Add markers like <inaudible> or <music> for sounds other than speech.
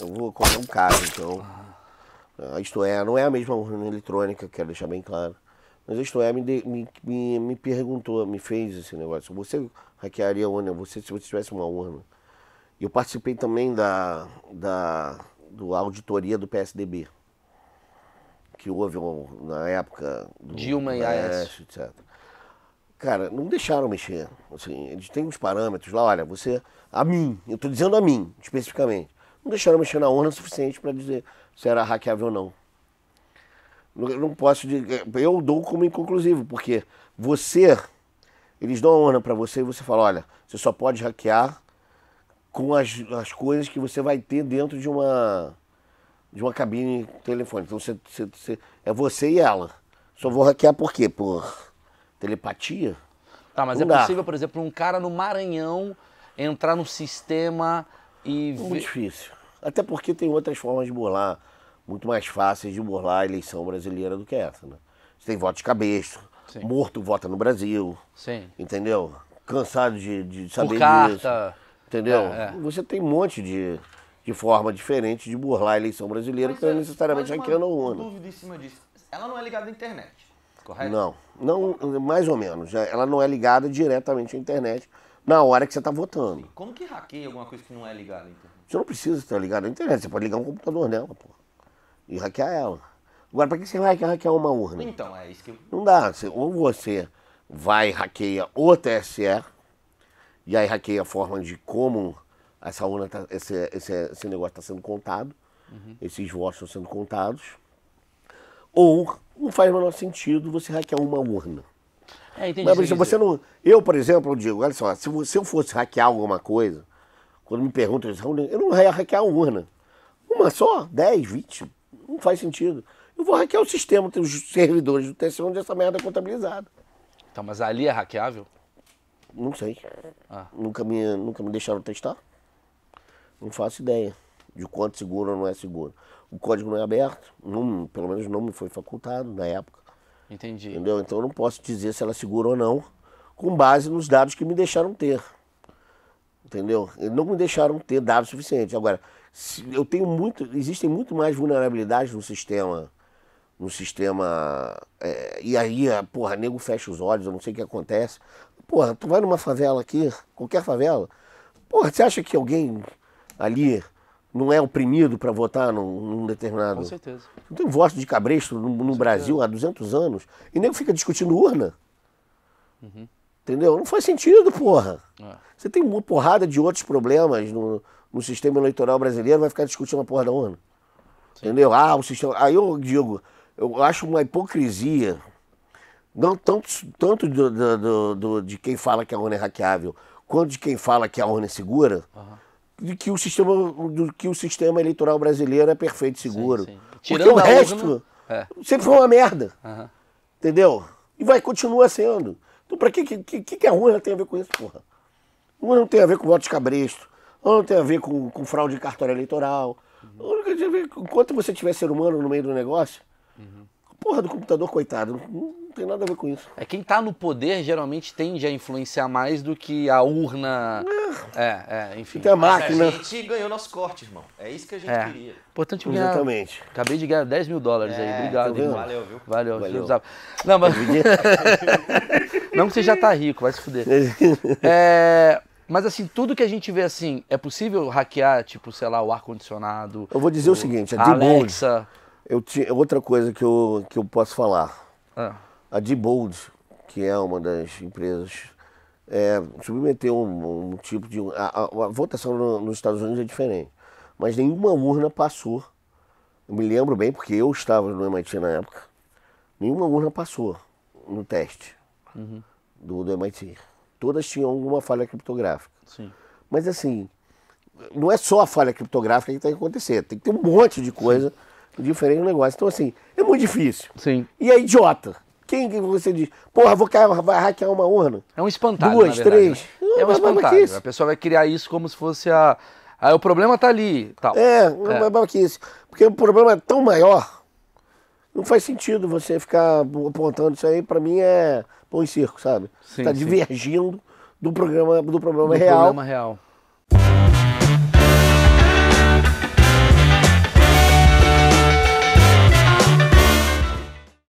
Eu vou contar um caso, então. A ah, Isto É não é a mesma urna eletrônica, quero deixar bem claro. Mas a Isto É me, de, me, me, me, perguntou, me fez esse negócio. Você hackearia a urna, você, se você tivesse uma urna. Eu participei também da, da do auditoria do PSDB, que houve um, na época... Do, Dilma e AES. etc cara, não deixaram mexer. Assim, eles têm uns parâmetros lá, olha, você. A mim, eu estou dizendo a mim, especificamente. Não deixaram mexer na urna o suficiente para dizer se era hackeável ou não. não. Não posso dizer. Eu dou como inconclusivo, porque você. Eles dão a urna para você e você fala: olha, você só pode hackear com as, as coisas que você vai ter dentro de uma de uma cabine telefônica. Então você, você, você, é você e ela. Só vou hackear por quê? Por telepatia? Tá, mas não é dá. possível, por exemplo, um cara no Maranhão entrar no sistema e. Muito difícil. Até porque tem outras formas de burlar, muito mais fáceis de burlar a eleição brasileira do que essa, né? Você tem voto de cabeça, Sim. morto vota no Brasil. Sim. Entendeu? Cansado de, de saber Por carta. disso. Entendeu? É, é. Você tem um monte de, de forma diferente de burlar a eleição brasileira, mas, que não é necessariamente hackeando a ONU. dúvida em cima disso. Ela não é ligada à internet, correto? Não, não, mais ou menos. É, ela não é ligada diretamente à internet na hora que você está votando. Como que hackeia alguma coisa que não é ligada à internet? Você não precisa estar ligado à internet, você pode ligar um computador nela, pô. E hackear ela. Agora, para que você vai hackear uma urna? Então, é isso que. Não dá. Você, ou você vai hackeia o TSE, e aí hackeia a forma de como essa urna tá, esse, esse, esse negócio está sendo contado, uhum. esses votos estão sendo contados. Ou não faz o menor sentido você hackear uma urna. É, entendi. Mas, por exemplo, você não. Eu, por exemplo, digo, olha só, se, se eu fosse hackear alguma coisa, quando me perguntam, eu não ia hackear uma urna. Uma só? 10, 20? Não faz sentido. Eu vou hackear o sistema, os servidores do TSE onde essa merda é contabilizada. Tá, mas ali é hackeável? Não sei. Ah. Nunca, me, nunca me deixaram testar. Não faço ideia de quanto seguro ou não é seguro. O código não é aberto, não, pelo menos não me foi facultado na época. Entendi. Entendeu? Então eu não posso dizer se ela é segura ou não, com base nos dados que me deixaram ter entendeu? Não me deixaram ter dados suficientes. Agora, eu tenho muito, existem muito mais vulnerabilidades no sistema, no sistema, é, e aí, é, porra, nego fecha os olhos, eu não sei o que acontece. Porra, tu vai numa favela aqui, qualquer favela, porra, você acha que alguém ali não é oprimido para votar num, num, determinado... Com certeza. Não tem voto de cabresto no, no Brasil há 200 anos, e nego fica discutindo urna. Uhum. Entendeu? Não faz sentido, porra. É. Você tem uma porrada de outros problemas no, no sistema eleitoral brasileiro, vai ficar discutindo a porra da ONU. Sim. Entendeu? Ah, o sistema. Aí eu digo, eu acho uma hipocrisia, não tanto, tanto do, do, do, de quem fala que a ONU é hackeável, quanto de quem fala que a ONU é segura, uhum. de que o sistema, do que o sistema eleitoral brasileiro é perfeito e seguro. Sim, sim. Tirando Porque o resto urna, é. sempre foi uma merda. Uhum. Entendeu? E vai continuar sendo. Então, para que, que, que, que a ONU tem a ver com isso, porra? Uma não tem a ver com votos cabresto, outra não tem a ver com, com fraude de cartório eleitoral. Uhum. Enquanto você tiver ser humano no meio do negócio, uhum. porra do computador, coitado, não, tem nada a ver com isso. É quem está no poder geralmente tende a influenciar mais do que a urna. É, é, é enfim. Tem a máquina. Mas a gente ganhou nosso corte, irmão. É isso que a gente é. queria. Importante ganhar. Exatamente. Acabei de ganhar 10 mil dólares aí. É, obrigado, tá irmão. Valeu, viu? Valeu. Valeu. Não, mas... É, <laughs> Não que você já tá rico, vai se fuder. <laughs> É, mas assim, tudo que a gente vê assim, é possível hackear, tipo, sei lá, o ar-condicionado. Eu vou dizer o, o seguinte, é a Alexa. Eu te, outra coisa que eu, que eu posso falar. Ah a Dibold, que é uma das empresas, é, submeteu um, um, tipo de. A, a, a votação no, nos Estados Unidos é diferente, mas nenhuma urna passou. Eu me lembro bem, porque eu estava no MIT na época, nenhuma urna passou no teste uhum. do, do MIT. Todas tinham alguma falha criptográfica. Sim. Mas assim, não é só a falha criptográfica que tem que acontecer, tem que ter um monte de coisa Sim. diferente no negócio. Então, assim, é muito difícil. Sim. E é idiota. Quem que você diz? Porra, vou vai hackear uma urna. É um espantalho. Duas, três. Né? É um espantalho. A pessoa vai criar isso como se fosse a. Aí o problema tá ali. Tal. É, é. é isso Porque o problema é tão maior. Não faz sentido você ficar apontando isso aí. Para mim é pão em circo, sabe? Tá sim, tá sim. divergindo do programa do problema do real. real.